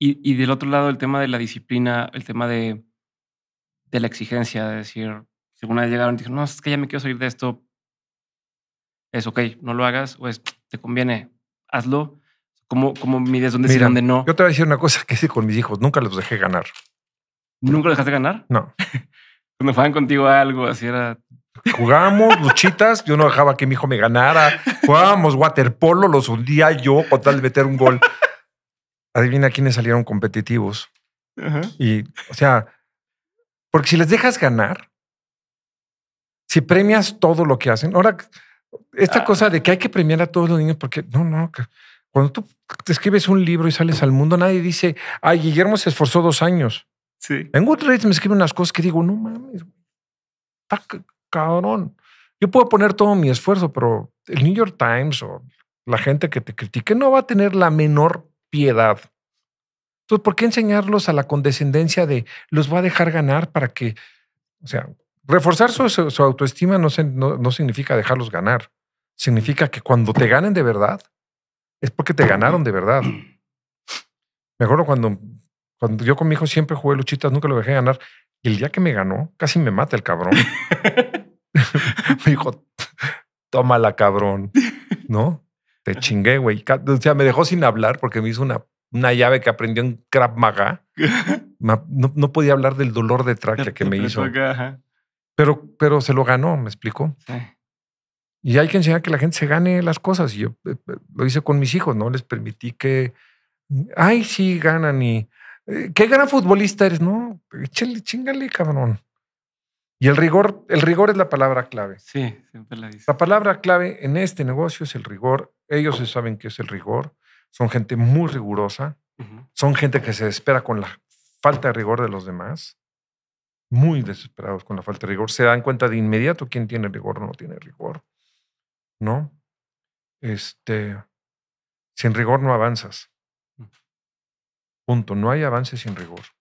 Y, del otro lado, el tema de la disciplina, el tema de, de la exigencia, de decir, si alguna vez llegaron y dijeron, no, es que ya me quiero salir de esto, es ok, no lo hagas, o es, te conviene, hazlo. como mi mides dónde Mira, sí, dónde no? Yo te voy a decir una cosa que hice con mis hijos, nunca los dejé ganar. ¿Nunca dejaste ganar? No. Cuando jugaban contigo algo, así era... Jugábamos luchitas, yo no dejaba que mi hijo me ganara. Jugábamos waterpolo, los hundía yo con tal de meter un gol adivina quiénes salieron competitivos. Y, o sea, porque si les dejas ganar, si premias todo lo que hacen, ahora, esta ah. cosa de que hay que premiar a todos los niños, porque no, no, cuando tú te escribes un libro y sales al mundo, nadie dice, ay, Guillermo se esforzó dos años. Sí. En Goodreads me escriben unas cosas que digo, no mames, está cabrón. Yo puedo poner todo mi esfuerzo, pero el New York Times o la gente que te critique no va a tener la menor piedad. Entonces, ¿por qué enseñarlos a la condescendencia de los va a dejar ganar para que, o sea, reforzar su, autoestima no, significa dejarlos ganar, significa que cuando te ganen de verdad, es porque te ganaron de verdad. Me acuerdo cuando, cuando yo con mi hijo siempre jugué luchitas, nunca lo dejé ganar. Y el día que me ganó, casi me mata el cabrón. me dijo, la cabrón. ¿No? Te chingué, güey. O sea, me dejó sin hablar porque me hizo una, una llave que aprendió en Krav Maga. No, podía hablar del dolor de tráquea que me hizo. Pero, pero se lo ganó, me explicó. Sí. Y hay que enseñar que la gente se gane las cosas. Y yo eh, eh, lo hice con mis hijos, ¿no? Les permití que, ay, sí, ganan y, eh, ¿qué gran futbolista eres? No, échale, chingale, cabrón. Y el rigor, el rigor es la palabra clave. Sí, siempre la dice. La palabra clave en este negocio es el rigor ellos saben qué es el rigor, son gente muy rigurosa, son gente que se espera con la falta de rigor de los demás, muy desesperados con la falta de rigor, se dan cuenta de inmediato quién tiene rigor o no tiene rigor, ¿no? Este, sin rigor no avanzas. Mm. Punto, no hay avance sin rigor.